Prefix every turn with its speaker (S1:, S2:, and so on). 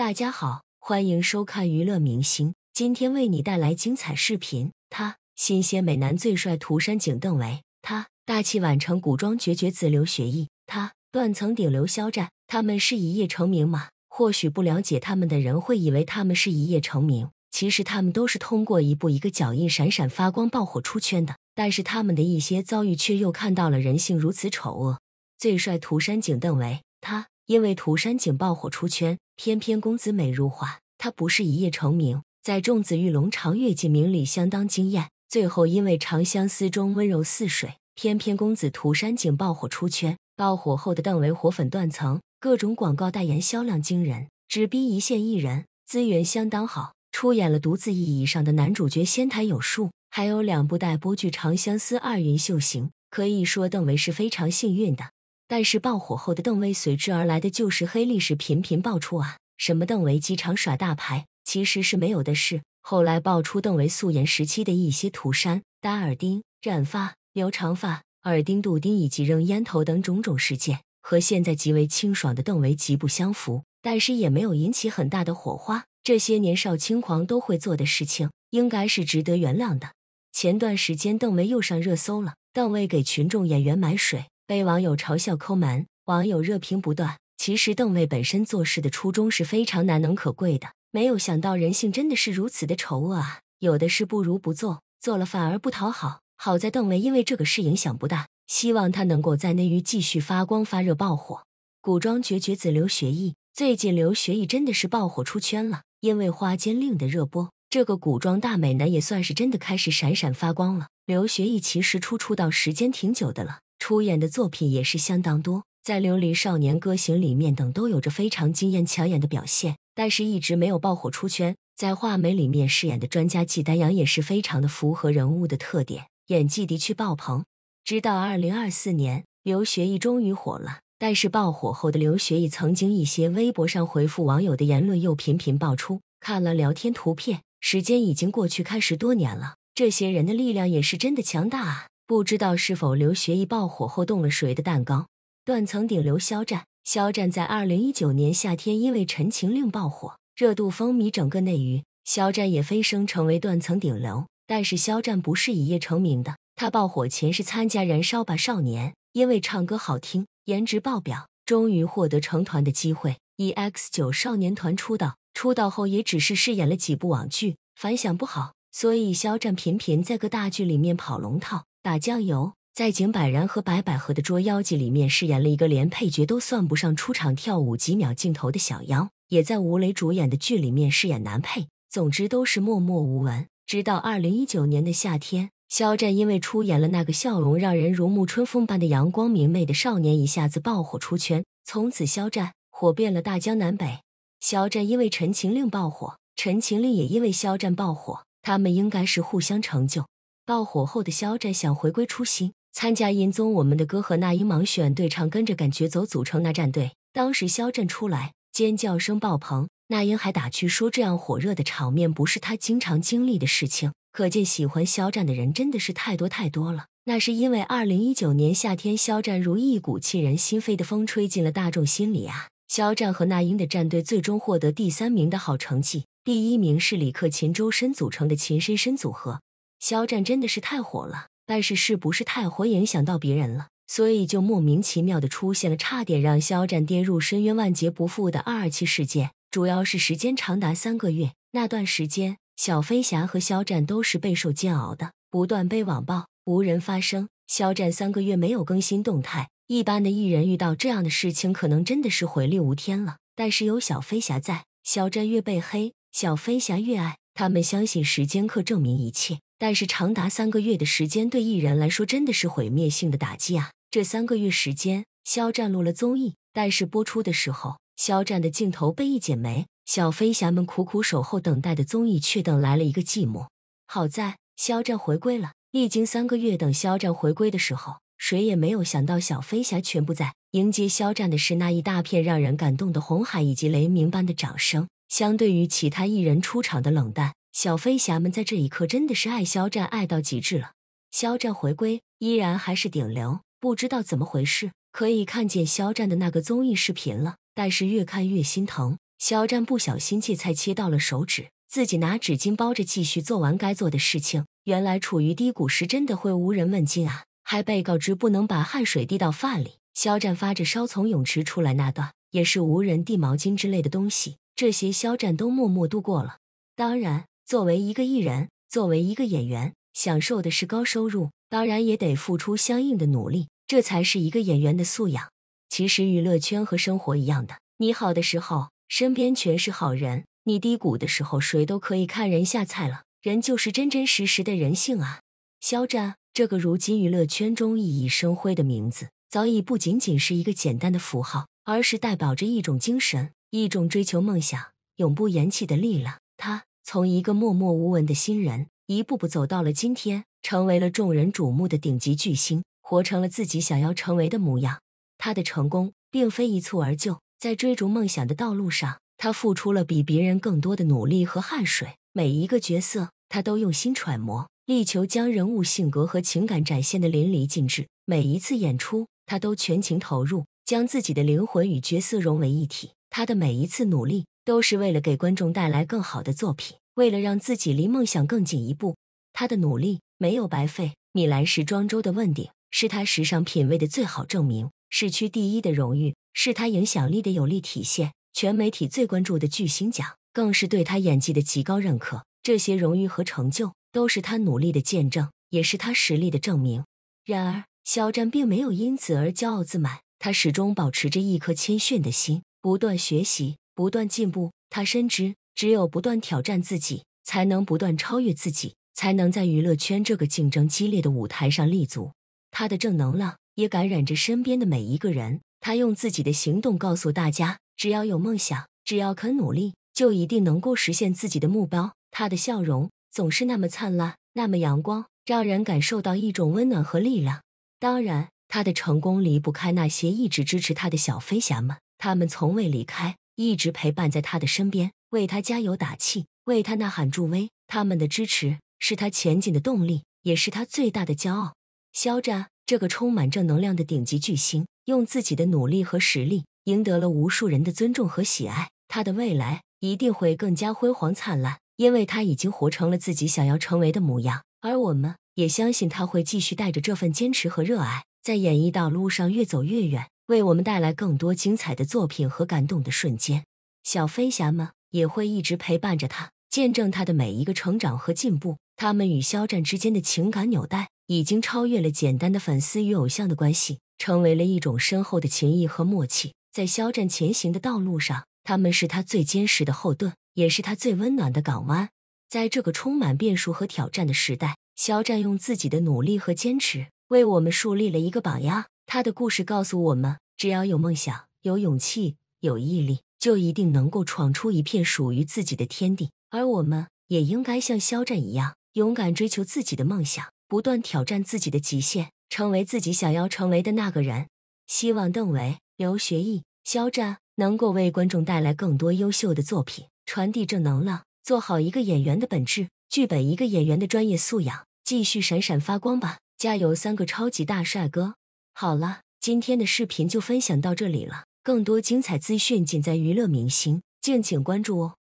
S1: 大家好，欢迎收看娱乐明星。今天为你带来精彩视频。他新鲜美男最帅涂山璟邓为，他大器晚成古装绝绝子刘学义，他断层顶流肖战。他们是一夜成名吗？或许不了解他们的人会以为他们是一夜成名，其实他们都是通过一部一个脚印闪闪发光爆火出圈的。但是他们的一些遭遇却又看到了人性如此丑恶。最帅涂山璟邓为，他因为涂山璟爆火出圈。偏偏公子美如画，他不是一夜成名，在众紫玉龙、长月烬明里相当惊艳。最后因为《长相思》中温柔似水，偏偏公子涂山璟爆火出圈。爆火后的邓为火粉断层，各种广告代言销量惊人，只逼一线艺人资源相当好。出演了独自意义上的男主角仙台有树，还有两部待播剧《长相思》二、《云秀行》。可以说邓为是非常幸运的。但是爆火后的邓为随之而来的就是黑历史频频爆出啊。什么邓为机场耍大牌，其实是没有的事。后来爆出邓为素颜时期的一些涂山、戴耳钉、染发、留长发、耳钉、肚钉以及扔烟头等种种事件，和现在极为清爽的邓为极不相符，但是也没有引起很大的火花。这些年少轻狂都会做的事情，应该是值得原谅的。前段时间邓为又上热搜了，邓为给群众演员买水，被网友嘲笑抠门，网友热评不断。其实邓为本身做事的初衷是非常难能可贵的，没有想到人性真的是如此的丑恶啊！有的事不如不做，做了反而不讨好。好在邓为因为这个事影响不大，希望他能够在内娱继续发光发热爆火。古装绝绝子刘学义，最近刘学义真的是爆火出圈了，因为《花间令》的热播，这个古装大美男也算是真的开始闪闪发光了。刘学义其实出出道时间挺久的了，出演的作品也是相当多。在《琉璃少年歌行》里面等都有着非常惊艳抢眼的表现，但是一直没有爆火出圈。在《画眉》里面饰演的专家季丹阳也是非常的符合人物的特点，演技的确爆棚。直到二零二四年，刘学义终于火了。但是爆火后的刘学义，曾经一些微博上回复网友的言论又频频爆出。看了聊天图片，时间已经过去开十多年了，这些人的力量也是真的强大啊！不知道是否刘学义爆火后动了谁的蛋糕？断层顶流肖战，肖战在二零一九年夏天因为《陈情令》爆火，热度风靡整个内娱，肖战也飞升成为断层顶流。但是肖战不是一夜成名的，他爆火前是参加《燃烧吧少年》，因为唱歌好听，颜值爆表，终于获得成团的机会，以 X 九少年团出道。出道后也只是饰演了几部网剧，反响不好，所以肖战频频在各大剧里面跑龙套，打酱油。在井柏然和白百合的《捉妖记》里面饰演了一个连配角都算不上、出场跳舞几秒镜头的小妖，也在吴磊主演的剧里面饰演男配。总之都是默默无闻。直到二零一九年的夏天，肖战因为出演了那个笑容让人如沐春风般的阳光明媚的少年，一下子爆火出圈。从此，肖战火遍了大江南北。肖战因为《陈情令》爆火，《陈情令》也因为肖战爆火。他们应该是互相成就。爆火后的肖战想回归初心。参加《音综》，我们的歌和那英盲选对唱，跟着感觉走组成那战队。当时肖战出来，尖叫声爆棚，那英还打趣说：“这样火热的场面不是他经常经历的事情。”可见喜欢肖战的人真的是太多太多了。那是因为2019年夏天，肖战如一股沁人心扉的风吹进了大众心里啊！肖战和那英的战队最终获得第三名的好成绩，第一名是李克勤、周深组成的“勤深深”组合。肖战真的是太火了！但是是不是太火影响到别人了，所以就莫名其妙的出现了，差点让肖战跌入深渊、万劫不复的二二七事件。主要是时间长达三个月，那段时间小飞侠和肖战都是备受煎熬的，不断被网暴，无人发声。肖战三个月没有更新动态，一般的艺人遇到这样的事情，可能真的是回力无天了。但是有小飞侠在，肖战越被黑，小飞侠越爱。他们相信时间可证明一切。但是长达三个月的时间对艺人来说真的是毁灭性的打击啊！这三个月时间，肖战录了综艺，但是播出的时候，肖战的镜头被一剪没。小飞侠们苦苦守候等待的综艺却等来了一个寂寞。好在肖战回归了，历经三个月等肖战回归的时候，谁也没有想到小飞侠全不在。迎接肖战的是那一大片让人感动的红海以及雷鸣般的掌声。相对于其他艺人出场的冷淡。小飞侠们在这一刻真的是爱肖战爱到极致了。肖战回归依然还是顶流，不知道怎么回事，可以看见肖战的那个综艺视频了，但是越看越心疼。肖战不小心切菜切到了手指，自己拿纸巾包着继续做完该做的事情。原来处于低谷时真的会无人问津啊，还被告知不能把汗水滴到发里。肖战发着烧从泳池出来那段也是无人递毛巾之类的东西，这些肖战都默默度过了。当然。作为一个艺人，作为一个演员，享受的是高收入，当然也得付出相应的努力，这才是一个演员的素养。其实，娱乐圈和生活一样的，你好的时候，身边全是好人；你低谷的时候，谁都可以看人下菜了。人就是真真实实的人性啊！肖战这个如今娱乐圈中熠熠生辉的名字，早已不仅仅是一个简单的符号，而是代表着一种精神，一种追求梦想、永不言弃的力量。他。从一个默默无闻的新人，一步步走到了今天，成为了众人瞩目的顶级巨星，活成了自己想要成为的模样。他的成功并非一蹴而就，在追逐梦想的道路上，他付出了比别人更多的努力和汗水。每一个角色，他都用心揣摩，力求将人物性格和情感展现的淋漓尽致。每一次演出，他都全情投入，将自己的灵魂与角色融为一体。他的每一次努力。都是为了给观众带来更好的作品，为了让自己离梦想更近一步，他的努力没有白费。米兰时装周的问鼎是他时尚品味的最好证明，市区第一的荣誉是他影响力的有力体现，全媒体最关注的巨星奖更是对他演技的极高认可。这些荣誉和成就都是他努力的见证，也是他实力的证明。然而，肖战并没有因此而骄傲自满，他始终保持着一颗谦逊的心，不断学习。不断进步，他深知只有不断挑战自己，才能不断超越自己，才能在娱乐圈这个竞争激烈的舞台上立足。他的正能量也感染着身边的每一个人。他用自己的行动告诉大家：只要有梦想，只要肯努力，就一定能够实现自己的目标。他的笑容总是那么灿烂，那么阳光，让人感受到一种温暖和力量。当然，他的成功离不开那些一直支持他的小飞侠们，他们从未离开。一直陪伴在他的身边，为他加油打气，为他呐喊助威。他们的支持是他前进的动力，也是他最大的骄傲。肖战这个充满正能量的顶级巨星，用自己的努力和实力赢得了无数人的尊重和喜爱。他的未来一定会更加辉煌灿烂，因为他已经活成了自己想要成为的模样。而我们也相信，他会继续带着这份坚持和热爱，在演艺道路上越走越远。为我们带来更多精彩的作品和感动的瞬间，小飞侠们也会一直陪伴着他，见证他的每一个成长和进步。他们与肖战之间的情感纽带已经超越了简单的粉丝与偶像的关系，成为了一种深厚的情谊和默契。在肖战前行的道路上，他们是他最坚实的后盾，也是他最温暖的港湾。在这个充满变数和挑战的时代，肖战用自己的努力和坚持，为我们树立了一个榜样。他的故事告诉我们，只要有梦想、有勇气、有毅力，就一定能够闯出一片属于自己的天地。而我们也应该像肖战一样，勇敢追求自己的梦想，不断挑战自己的极限，成为自己想要成为的那个人。希望邓为、刘学义、肖战能够为观众带来更多优秀的作品，传递正能量，做好一个演员的本质剧本，一个演员的专业素养，继续闪闪发光吧！加油，三个超级大帅哥！好了，今天的视频就分享到这里了。更多精彩资讯，尽在娱乐明星，敬请关注哦。